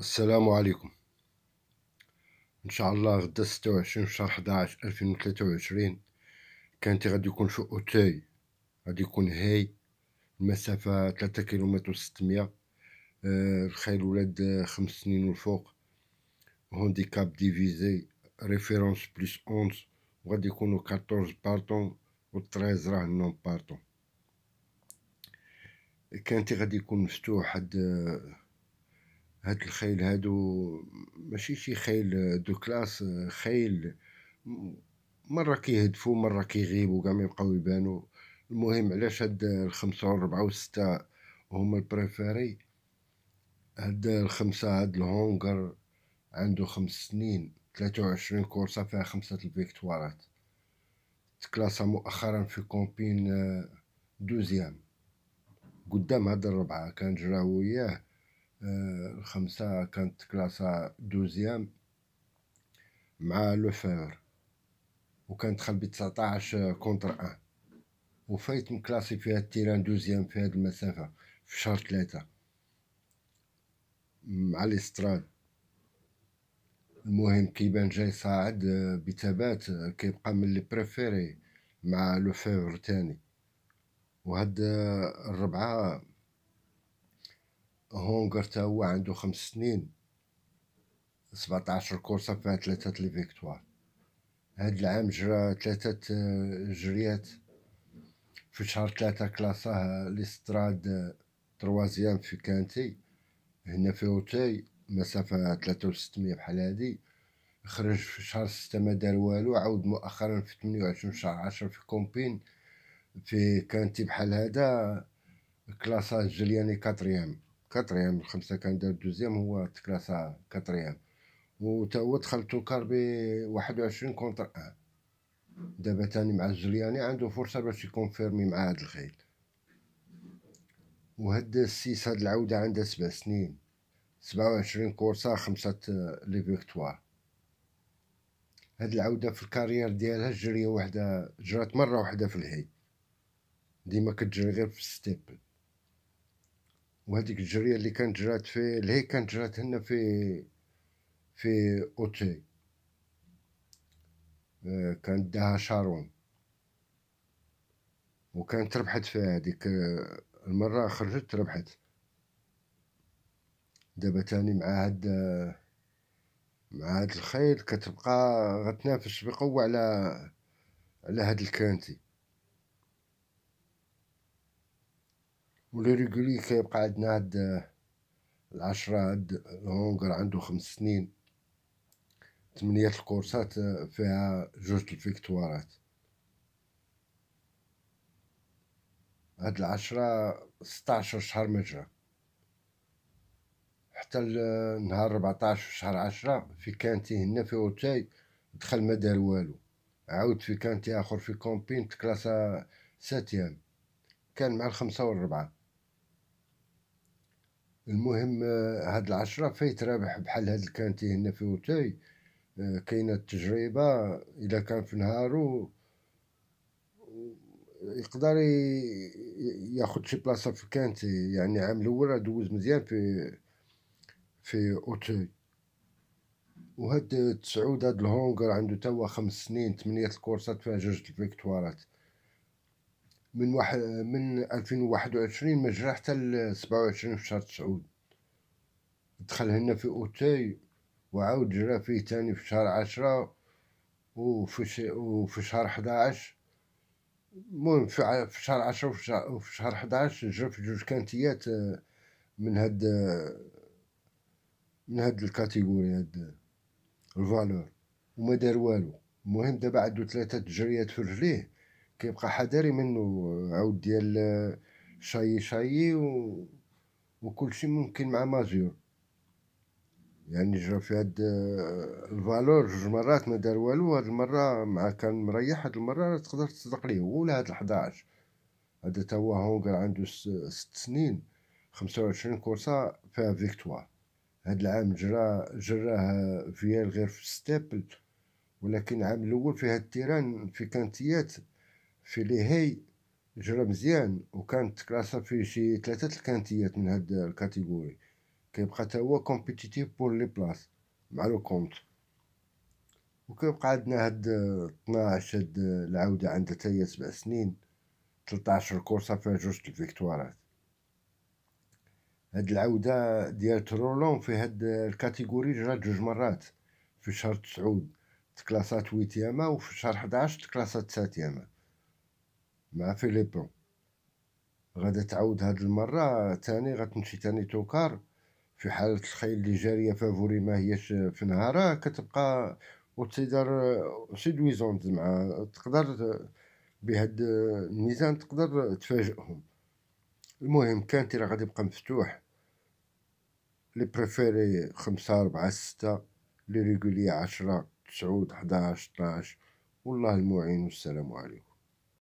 السلام عليكم ان شاء الله غدا 26 شهر 11 2023 كانت غادي يكون شو اوتي غادي يكون هاي المسافة 3 كيلومتر و 600 آه الخيل ولاد 5 سنين والفوق هونديكاب ديفيزي ريفيرونس بلس 11 وغادي يكونوا 14 بارتون و 13 راه نون بارتون كانت غادي يكون مفتوح هاد آه هاد الخيل هادو ماشي شي خيل دو كلاس خيل مره كيهدفو مره كيغيبو كاع ما يبقاو يبانو المهم علاش هاد الخمسة والربعة ستة هما البريفيري هاد الخمسة هاد الهونغر عنده خمس سنين تلاتة وعشرين كورسة فيها خمسة الفيكتوارات تكلاسا مؤخرا في كومبين آه، دوزيام قدام هاد الربعة كان جراو وياه الخمسة آه، كانت كلاسة دوزيام مع لوفير وكانت خلبي 19 كونتر ان وفايت مكلاسي في هاد التيران دوزيام في هاد المسافة في شهر ثلاثة مع ليستراد المهم كيبان جاي صاعد آه، بثبات آه، كيبقى من لي بريفيري مع لوفيفر تاني وهاد الربعة هونغر تا هو عنده خمس سنين 17 كورسة فيها ثلاثة لي فيكتوار هاد العام جرى ثلاثة آه، جريات في شهر ثلاثة كلاساه ليستراد آه، تروازيام في كانتي هنا في اوتي مسافة ثلاثة وستمية بحال هادي خرج في شهر ستة ما دار والو عاود مؤخرا في تمنية وعشرين شهر عشر في كومبين في كانتي بحال هذا كلاسا جلياني كاتريام كاتريام الخمسه كان دار دوزيام هو تكلاسا كاتريام وتا هو دخل توكار ب 21 كونتر 1 آه. دابا تاني مع الجرياني عنده فرصه باش يكونفيرمي مع هاد الخيل وهاد السيس هاد العوده عندها سبع سنين 27 كورسا خمسة لي فيكتوار هاد العودة في الكارير ديالها جرية وحدة جرات مرة وحدة في الهي ديما كتجري غير في الستيبل وهذيك الجريه اللي كانت جرات في اللي هي كانت جرات هنا في في اوتي آه، كانت داها شارون وكانت ربحت في هذيك آه، المره خرجت ربحت دابا تاني مع هاد آه، مع هاد الخيل كتبقى غتنافس بقوه على على هاد الكانتي ريغولي كيبقى عندنا هاد آه، العشرة هاد الهونغر عنده خمس سنين ثمانية الكورسات آه، فيها جوج الفيكتوارات هاد العشرة ستاشر شهر مجرى حتى آه، نهار ربعطاش شهر عشرة في كانتي هنا في اوتاي دخل ما دار والو عاود في كانتي اخر في كومبين تكلاسا ساتيام كان مع الخمسة والربعة المهم آه، هاد العشرة فايت رابح بحال هاد الكانتي هنا في وتاي آه، كاينه التجربه الا كان في نهارو يقدر ياخد شي بلاصه في كانتي يعني عام الاول دوز مزيان في في اوتي وهاد تسعود هاد الهونغر عنده توا خمس سنين تمنية الكورسات فيها جوج الفيكتوارات من واحد من 2021 ما جرا حتى ل 27 في شهر تسعود دخل هنا في اوتاي وعاود جرا فيه تاني في شهر عشرة وفي وفي شهر حداعش المهم في, في شهر عشرة وفي شهر حداعش جرا في جوج كانتيات آه، من هاد آه، من هاد الكاتيجوري هاد آه، الفالور وما دار والو المهم دابا عندو ثلاثة تجريات في رجليه كيبقى حذري منه عود ديال شاي شاي و شيء ممكن مع ماجور يعني جرى في هاد الفالور جوج مرات ما دار والو هاد المره مع كان مريح هاد المره تقدر تصدق ليه هو ولا هاد الحداعش هاد تا هو هونغر عنده ست سنين خمسة وعشرين كورسا فيها فيكتوار هاد العام جرا جراه فيال غير في ستابل ولكن العام الاول فيها التيران في كانتيات في هي جرى مزيان وكانت كلاسا في شي ثلاثة الكانتيات من هاد الكاتيجوري كيبقى تا هو كومبيتيتيف بور لي بلاص مع لو كونت وكيبقى عندنا هاد 12 هاد العودة عندها تا هي سبع سنين 13 كورسة فيها جوج الفيكتوارات هاد العودة ديال ترولون في هاد الكاتيجوري جرات جوج مرات في شهر تسعود تكلاسات ويتيامة وفي شهر حداش تكلاسات ساتيامة مع فيليبون غادا تعاود هاد المره تاني غتمشي تاني توكار في حالة الخيل اللي جارية فافوري ما هيش في نهارها كتبقى وتقدر سيدويزونت مع تقدر بهاد الميزان تقدر تفاجئهم المهم كان راه غادي يبقى مفتوح لي بريفيري خمسة ربعة ستة لي ريغولي عشرة تسعود حداش طناش والله المعين والسلام عليكم